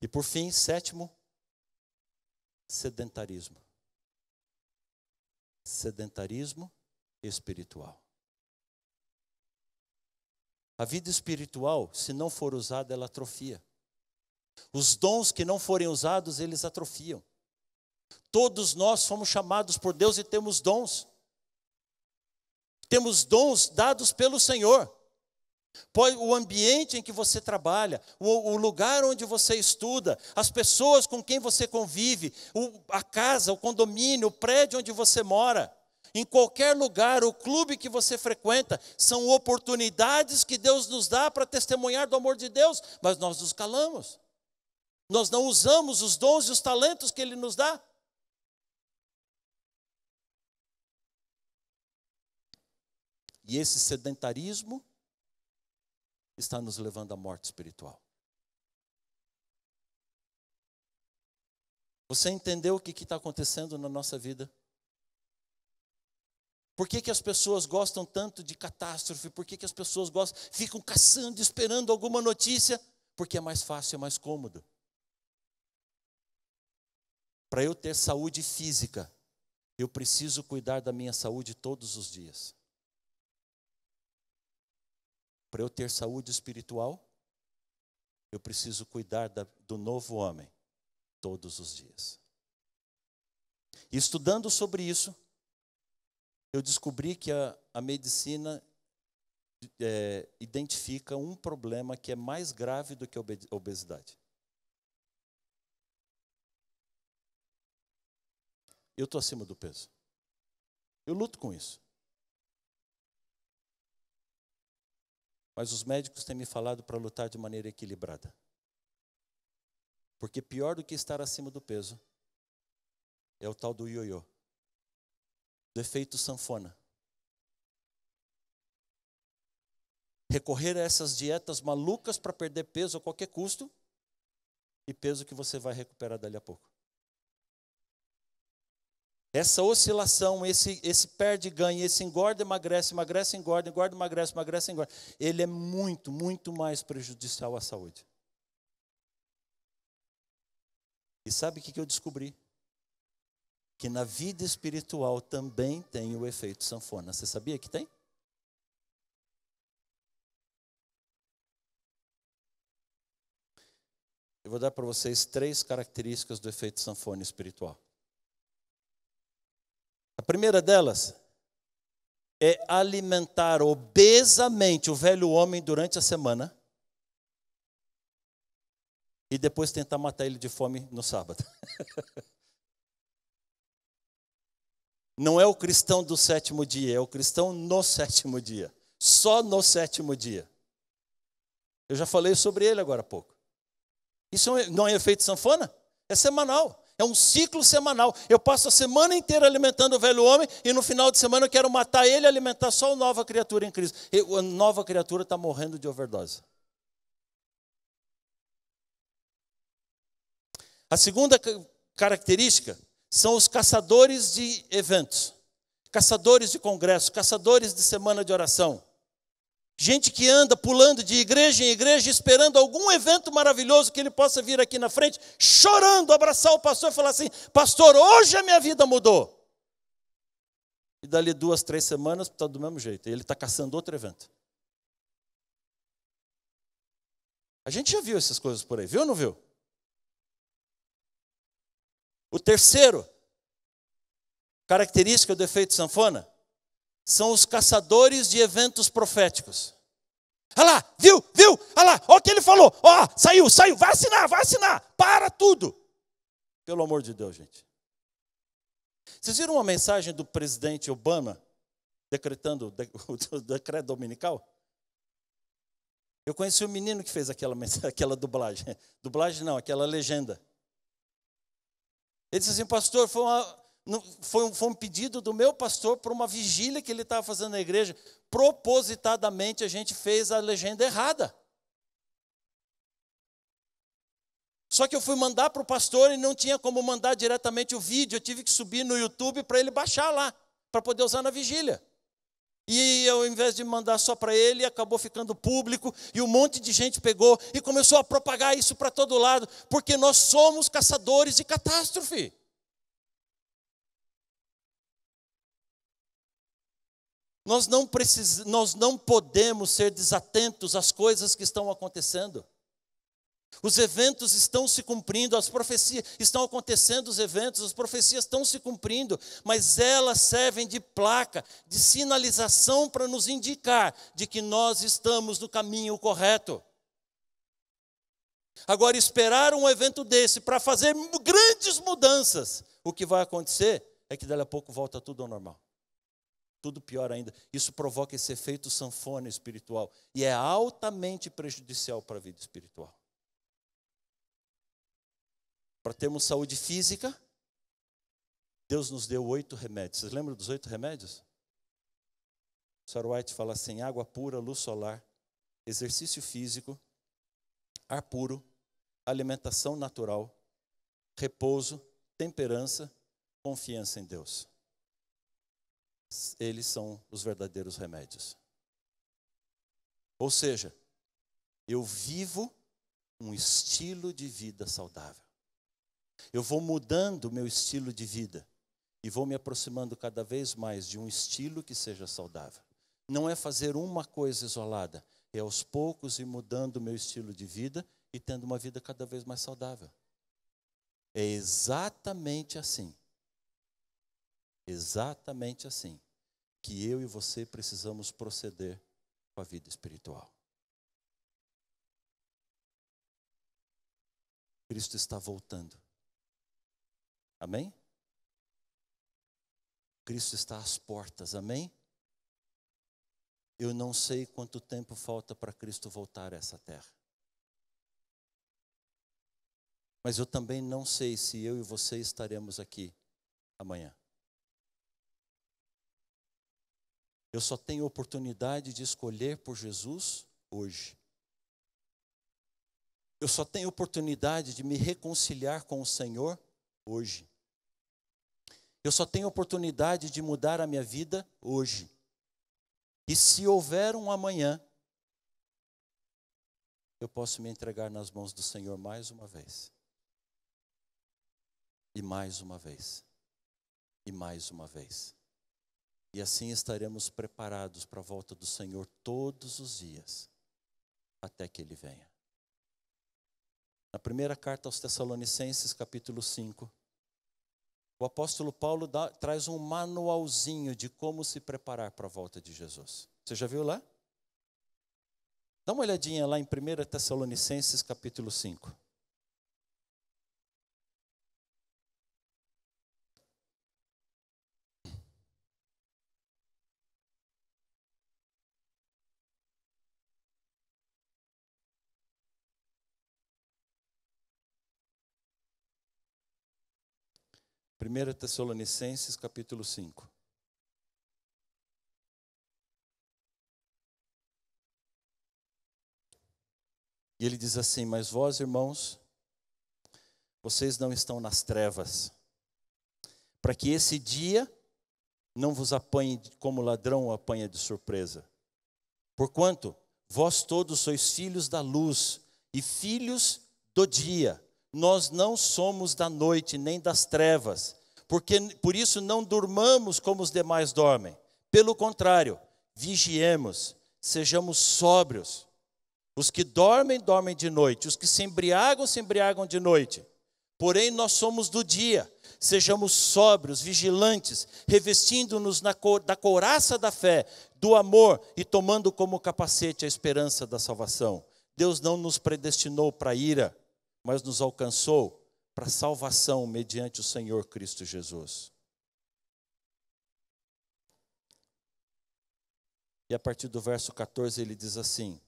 Speaker 1: E por fim, sétimo, sedentarismo. Sedentarismo espiritual. A vida espiritual, se não for usada, ela atrofia. Os dons que não forem usados, eles atrofiam. Todos nós fomos chamados por Deus e temos dons. Temos dons dados pelo Senhor. Pode, o ambiente em que você trabalha, o, lugar onde você estuda, as pessoas com quem você convive, a casa, o condomínio, o prédio onde você mora, em qualquer lugar, o clube que você frequenta, são oportunidades que Deus nos dá para testemunhar do amor de Deus, mas nós nos calamos. Nós não usamos os dons e os talentos que Ele nos dá. E esse sedentarismo está nos levando à morte espiritual. Você entendeu o que está acontecendo na nossa vida? Por que, que as pessoas gostam tanto de catástrofe? Por que, que as pessoas gostam, ficam caçando, esperando alguma notícia? Porque é mais fácil, é mais cômodo. Para eu ter saúde física, eu preciso cuidar da minha saúde todos os dias. Para eu ter saúde espiritual, eu preciso cuidar da, do novo homem todos os dias. E estudando sobre isso, eu descobri que a, a medicina é, identifica um problema que é mais grave do que a obesidade. Eu estou acima do peso. Eu luto com isso. Mas os médicos têm me falado para lutar de maneira equilibrada. Porque pior do que estar acima do peso é o tal do ioiô, do efeito sanfona. Recorrer a essas dietas malucas para perder peso a qualquer custo e peso que você vai recuperar dali a pouco. Essa oscilação, esse, esse perde-ganha, esse engorda, emagrece, emagrece, engorda, engorda, emagrece, emagrece, engorda, ele é muito, muito mais prejudicial à saúde. E sabe o que eu descobri? Que na vida espiritual também tem o efeito sanfona. Você sabia que tem? Eu vou dar para vocês três características do efeito sanfona espiritual primeira delas é alimentar obesamente o velho homem durante a semana e depois tentar matar ele de fome no sábado. Não é o cristão do sétimo dia, é o cristão no sétimo dia. Só no sétimo dia. Eu já falei sobre ele agora há pouco. Isso é não é efeito sanfona? É semanal. É um ciclo semanal. Eu passo a semana inteira alimentando o velho homem e no final de semana eu quero matar ele e alimentar só a nova criatura em Cristo. E a nova criatura está morrendo de overdose. A segunda característica são os caçadores de eventos, caçadores de congresso, caçadores de semana de oração. Gente que anda pulando de igreja em igreja, esperando algum evento maravilhoso que ele possa vir aqui na frente, chorando, abraçar o pastor e falar assim: Pastor, hoje a minha vida mudou. E dali duas, três semanas, está do mesmo jeito. Ele está caçando outro evento. A gente já viu essas coisas por aí, viu ou não viu? O terceiro, característica do efeito sanfona, são os caçadores de eventos proféticos. Olha lá, viu, viu, olha lá, olha o que ele falou, ó, saiu, saiu, vai assinar, vai assinar, para tudo. Pelo amor de Deus, gente. Vocês viram uma mensagem do presidente Obama decretando o decreto dominical? Eu conheci o um menino que fez aquela, aquela dublagem. Dublagem não, aquela legenda. Ele disse assim, pastor, foi uma, foi um, foi um pedido do meu pastor para uma vigília que ele estava fazendo na igreja. Propositadamente a gente fez a legenda errada. Só que eu fui mandar para o pastor e não tinha como mandar diretamente o vídeo. Eu tive que subir no YouTube para ele baixar lá, para poder usar na vigília. E eu, ao invés de mandar só para ele, acabou ficando público, e um monte de gente pegou e começou a propagar isso para todo lado, porque nós somos caçadores de catástrofe. Nós não, precis... nós não podemos ser desatentos às coisas que estão acontecendo. Os eventos estão se cumprindo, as profecias estão acontecendo, os eventos, as profecias estão se cumprindo, mas elas servem de placa, de sinalização para nos indicar de que nós estamos no caminho correto. Agora, esperar um evento desse para fazer grandes mudanças, o que vai acontecer é que dali a pouco volta tudo ao normal tudo pior ainda. Isso provoca esse efeito sanfona espiritual e é altamente prejudicial para a vida espiritual. Para termos saúde física, Deus nos deu oito remédios. Vocês lembram dos oito remédios? Sarah White fala assim: água pura, luz solar, exercício físico, ar puro, alimentação natural, repouso, temperança, confiança em Deus eles são os verdadeiros remédios. Ou seja, eu vivo um estilo de vida saudável. Eu vou mudando o meu estilo de vida e vou me aproximando cada vez mais de um estilo que seja saudável. Não é fazer uma coisa isolada, é aos poucos ir mudando o meu estilo de vida e tendo uma vida cada vez mais saudável. É exatamente assim Exatamente assim que eu e você precisamos proceder com a vida espiritual. Cristo está voltando. Amém? Cristo está às portas, amém? Eu não sei quanto tempo falta para Cristo voltar a essa terra. Mas eu também não sei se eu e você estaremos aqui amanhã. Eu só tenho oportunidade de escolher por Jesus hoje. Eu só tenho oportunidade de me reconciliar com o Senhor hoje. Eu só tenho oportunidade de mudar a minha vida hoje. E se houver um amanhã, eu posso me entregar nas mãos do Senhor mais uma vez. E mais uma vez. E mais uma vez. E assim estaremos preparados para a volta do Senhor todos os dias, até que Ele venha. Na primeira carta aos Tessalonicenses, capítulo 5, o apóstolo Paulo dá, traz um manualzinho de como se preparar para a volta de Jesus. Você já viu lá? Dá uma olhadinha lá em 1 Tessalonicenses, capítulo 5. 1 Tessalonicenses capítulo 5. E ele diz assim: Mas vós, irmãos, vocês não estão nas trevas, para que esse dia não vos apanhe como ladrão apanha de surpresa. Porquanto, vós todos sois filhos da luz e filhos do dia. Nós não somos da noite nem das trevas, porque por isso não dormamos como os demais dormem. Pelo contrário, vigiemos, sejamos sóbrios. Os que dormem, dormem de noite, os que se embriagam, se embriagam de noite. Porém, nós somos do dia, sejamos sóbrios, vigilantes, revestindo-nos da couraça da fé, do amor e tomando como capacete a esperança da salvação. Deus não nos predestinou para ira, mas nos alcançou para salvação mediante o Senhor Cristo Jesus. E a partir do verso 14 ele diz assim: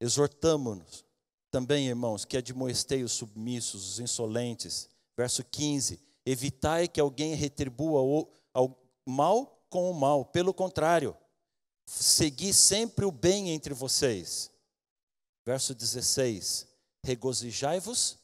Speaker 1: Exortamo-nos também, irmãos, que admoestei os submissos, os insolentes. Verso 15: Evitai que alguém retribua o, mal com o mal. Pelo contrário, segui sempre o bem entre vocês Verso 16: Regozijai-vos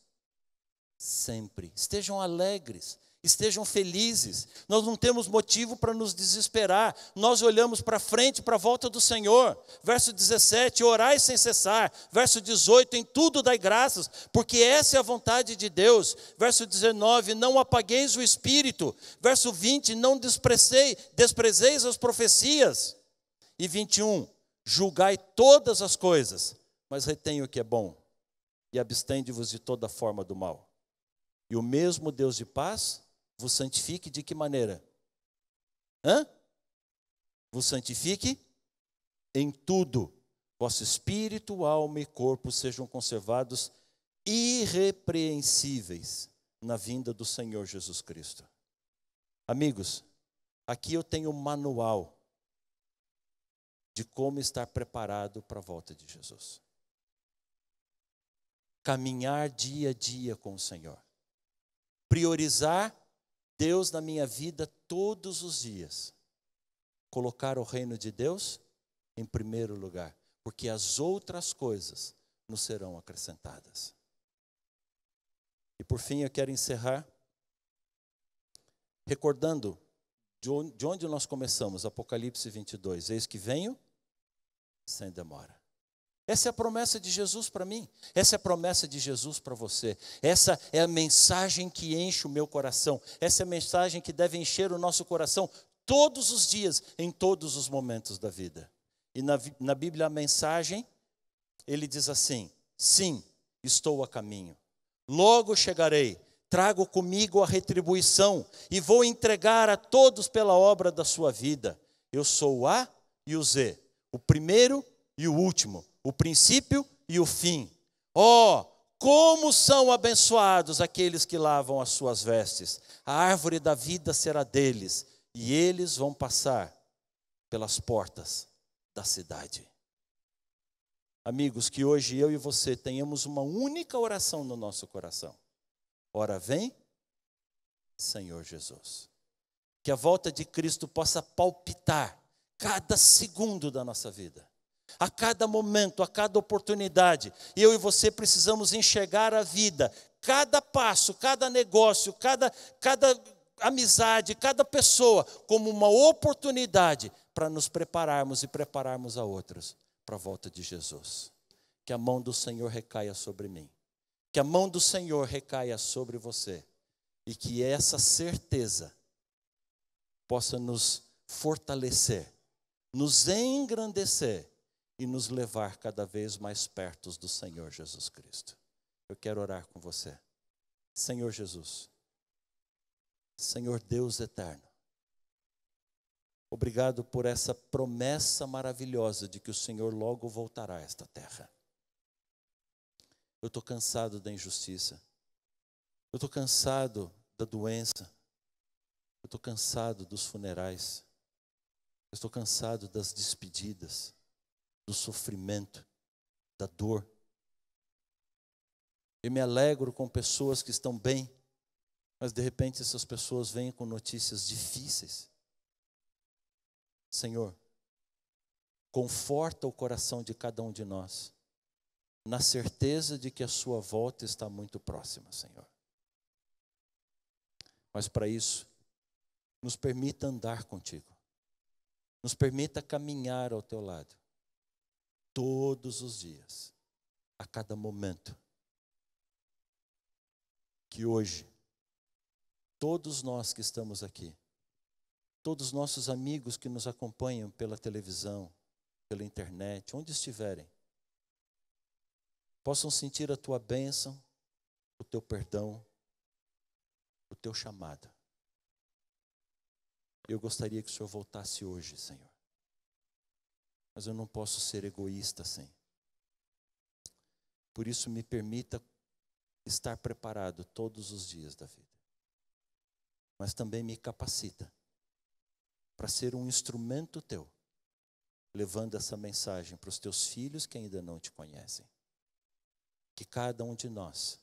Speaker 1: sempre, estejam alegres, estejam felizes. Nós não temos motivo para nos desesperar. Nós olhamos para frente, para a volta do Senhor. Verso 17: Orai sem cessar. Verso 18: Em tudo dai graças, porque essa é a vontade de Deus. Verso 19: Não apagueis o espírito. Verso 20: Não desprezei, desprezeis as profecias. E 21: Julgai todas as coisas mas retém o que é bom e abstende-vos de toda forma do mal. E o mesmo Deus de paz vos santifique de que maneira? Hã? Vos santifique em tudo. Vosso espírito, alma e corpo sejam conservados irrepreensíveis na vinda do Senhor Jesus Cristo. Amigos, aqui eu tenho um manual de como estar preparado para a volta de Jesus caminhar dia a dia com o Senhor. Priorizar Deus na minha vida todos os dias. Colocar o reino de Deus em primeiro lugar, porque as outras coisas nos serão acrescentadas. E por fim, eu quero encerrar recordando de onde nós começamos, Apocalipse 22. Eis que venho sem demora. Essa é a promessa de Jesus para mim, essa é a promessa de Jesus para você, essa é a mensagem que enche o meu coração, essa é a mensagem que deve encher o nosso coração todos os dias, em todos os momentos da vida. E na, na Bíblia, a mensagem, ele diz assim: Sim, estou a caminho, logo chegarei, trago comigo a retribuição e vou entregar a todos pela obra da sua vida. Eu sou o A e o Z, o primeiro e o último o princípio e o fim. Oh, como são abençoados aqueles que lavam as suas vestes! A árvore da vida será deles, e eles vão passar pelas portas da cidade. Amigos, que hoje eu e você tenhamos uma única oração no nosso coração. Ora, vem, Senhor Jesus. Que a volta de Cristo possa palpitar cada segundo da nossa vida a cada momento, a cada oportunidade. Eu e você precisamos enxergar a vida, cada passo, cada negócio, cada, cada amizade, cada pessoa, como uma oportunidade para nos prepararmos e prepararmos a outros para a volta de Jesus. Que a mão do Senhor recaia sobre mim, que a mão do Senhor recaia sobre você e que essa certeza possa nos fortalecer, nos engrandecer e nos levar cada vez mais perto do Senhor Jesus Cristo. Eu quero orar com você. Senhor Jesus, Senhor Deus eterno, obrigado por essa promessa maravilhosa de que o Senhor logo voltará a esta terra. Eu estou cansado da injustiça, eu estou cansado da doença, eu estou cansado dos funerais, eu estou cansado das despedidas do sofrimento, da dor. Eu me alegro com pessoas que estão bem, mas de repente essas pessoas vêm com notícias difíceis. Senhor, conforta o coração de cada um de nós, na certeza de que a sua volta está muito próxima, Senhor. Mas para isso, nos permita andar contigo, nos permita caminhar ao teu lado, todos os dias, a cada momento. Que hoje, todos nós que estamos aqui, todos nossos amigos que nos acompanham pela televisão, pela internet, onde estiverem, possam sentir a tua bênção, o teu perdão, o teu chamado. Eu gostaria que o Senhor voltasse hoje, Senhor mas eu não posso ser egoísta, assim. Por isso, me permita estar preparado todos os dias da vida, mas também me capacita para ser um instrumento teu, levando essa mensagem para os teus filhos que ainda não te conhecem. Que cada um de nós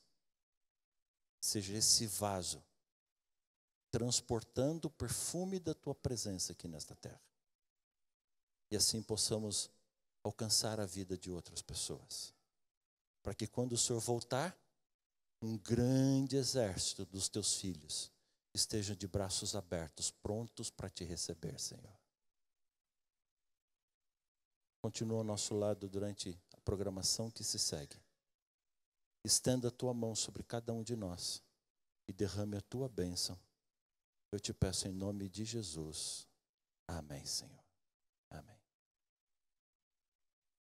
Speaker 1: seja esse vaso transportando o perfume da tua presença aqui nesta terra e assim possamos alcançar a vida de outras pessoas. Para que quando o Senhor voltar, um grande exército dos teus filhos estejam de braços abertos, prontos para te receber, Senhor. Continua ao nosso lado durante a programação que se segue. Estenda a tua mão sobre cada um de nós e derrame a tua bênção. Eu te peço em nome de Jesus. Amém, Senhor.